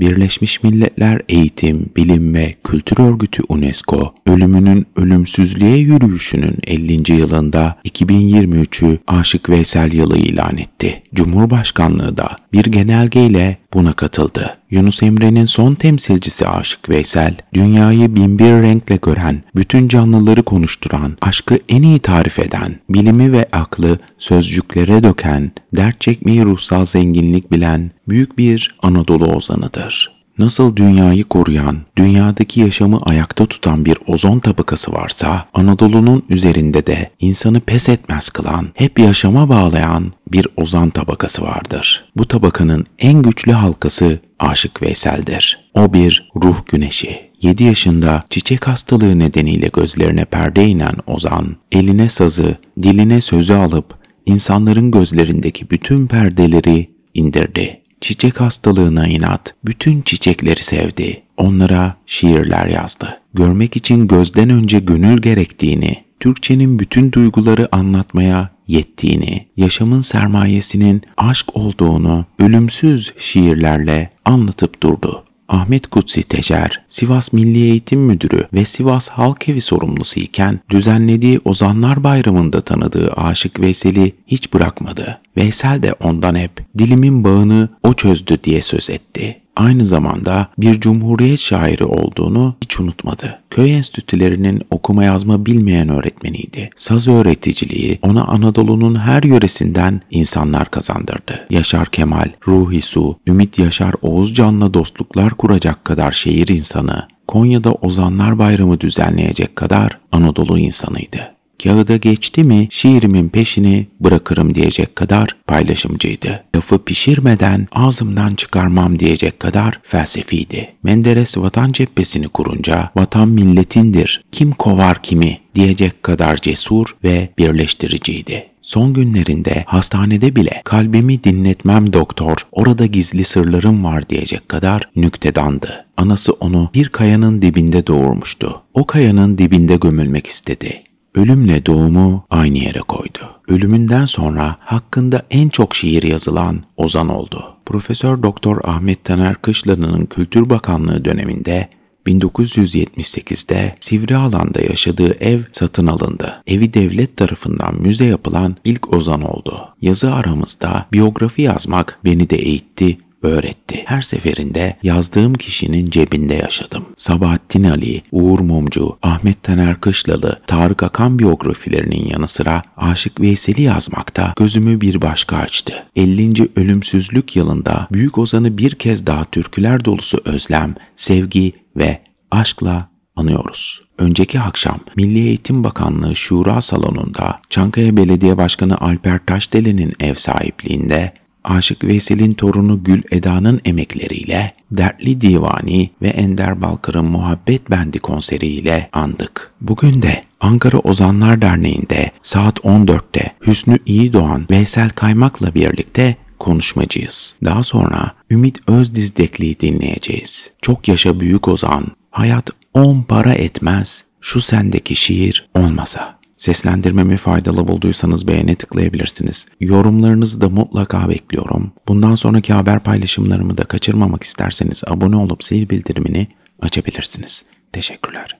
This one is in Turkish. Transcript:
Birleşmiş Milletler Eğitim, Bilim ve Kültür Örgütü UNESCO, ölümünün ölümsüzlüğe yürüyüşünün 50. yılında 2023'ü Aşık Veysel yılı ilan etti. Cumhurbaşkanlığı da bir genelgeyle buna katıldı. Yunus Emre'nin son temsilcisi Aşık Veysel, dünyayı binbir renkle gören, bütün canlıları konuşturan, aşkı en iyi tarif eden, bilimi ve aklı sözcüklere döken, dert çekmeyi ruhsal zenginlik bilen büyük bir Anadolu ozanıdır. Nasıl dünyayı koruyan, dünyadaki yaşamı ayakta tutan bir ozon tabakası varsa, Anadolu'nun üzerinde de insanı pes etmez kılan, hep yaşama bağlayan bir ozan tabakası vardır. Bu tabakanın en güçlü halkası Aşık Veysel'dir. O bir ruh güneşi. 7 yaşında çiçek hastalığı nedeniyle gözlerine perde inen Ozan, eline sazı, diline sözü alıp insanların gözlerindeki bütün perdeleri indirdi çiçek hastalığına inat, bütün çiçekleri sevdi. Onlara şiirler yazdı. Görmek için gözden önce gönül gerektiğini, Türkçenin bütün duyguları anlatmaya yettiğini, yaşamın sermayesinin aşk olduğunu ölümsüz şiirlerle anlatıp durdu. Ahmet Kutsi Tecer, Sivas Milli Eğitim Müdürü ve Sivas Halk Evi sorumlusu iken düzenlediği Ozanlar Bayramı'nda tanıdığı Aşık Veysel'i hiç bırakmadı. Veysel de ondan hep dilimin bağını o çözdü diye söz etti aynı zamanda bir cumhuriyet şairi olduğunu hiç unutmadı. Köy enstitülerinin okuma yazma bilmeyen öğretmeniydi. Saz öğreticiliği ona Anadolu'nun her yöresinden insanlar kazandırdı. Yaşar Kemal, Ruhi Su, Ümit Yaşar Oğuzcan'la dostluklar kuracak kadar şehir insanı, Konya'da Ozanlar Bayramı düzenleyecek kadar Anadolu insanıydı kağıda geçti mi şiirimin peşini bırakırım diyecek kadar paylaşımcıydı. Lafı pişirmeden ağzımdan çıkarmam diyecek kadar felsefiydi. Menderes vatan cephesini kurunca vatan milletindir, kim kovar kimi diyecek kadar cesur ve birleştiriciydi. Son günlerinde hastanede bile kalbimi dinletmem doktor, orada gizli sırlarım var diyecek kadar nüktedandı. Anası onu bir kayanın dibinde doğurmuştu. O kayanın dibinde gömülmek istedi ölümle doğumu aynı yere koydu. Ölümünden sonra hakkında en çok şiir yazılan Ozan oldu. Profesör Doktor Ahmet Taner Kışlanı'nın Kültür Bakanlığı döneminde 1978'de Sivri Alan'da yaşadığı ev satın alındı. Evi devlet tarafından müze yapılan ilk ozan oldu. Yazı aramızda biyografi yazmak beni de eğitti, öğretti. Her seferinde yazdığım kişinin cebinde yaşadım. Sabahattin Ali, Uğur Mumcu, Ahmet Taner Kışlalı, Tarık Akan biyografilerinin yanı sıra Aşık Veysel'i yazmakta gözümü bir başka açtı. 50. ölümsüzlük yılında büyük ozanı bir kez daha türküler dolusu özlem, sevgi ve aşkla anıyoruz. Önceki akşam Milli Eğitim Bakanlığı Şura Salonu'nda Çankaya Belediye Başkanı Alper Taşdelen'in ev sahipliğinde Aşık Veysel'in torunu Gül Eda'nın emekleriyle Dertli Divani ve Ender Balkır'ın Muhabbet Bendi konseriyle andık. Bugün de Ankara Ozanlar Derneği'nde saat 14'te Hüsnü İyidoğan Veysel Kaymak'la birlikte konuşmacıyız. Daha sonra Ümit Özdizdekli'yi dinleyeceğiz. Çok yaşa büyük Ozan, hayat on para etmez, şu sendeki şiir olmasa. Seslendirmemi faydalı bulduysanız beğene tıklayabilirsiniz. Yorumlarınızı da mutlaka bekliyorum. Bundan sonraki haber paylaşımlarımı da kaçırmamak isterseniz abone olup zil bildirimini açabilirsiniz. Teşekkürler.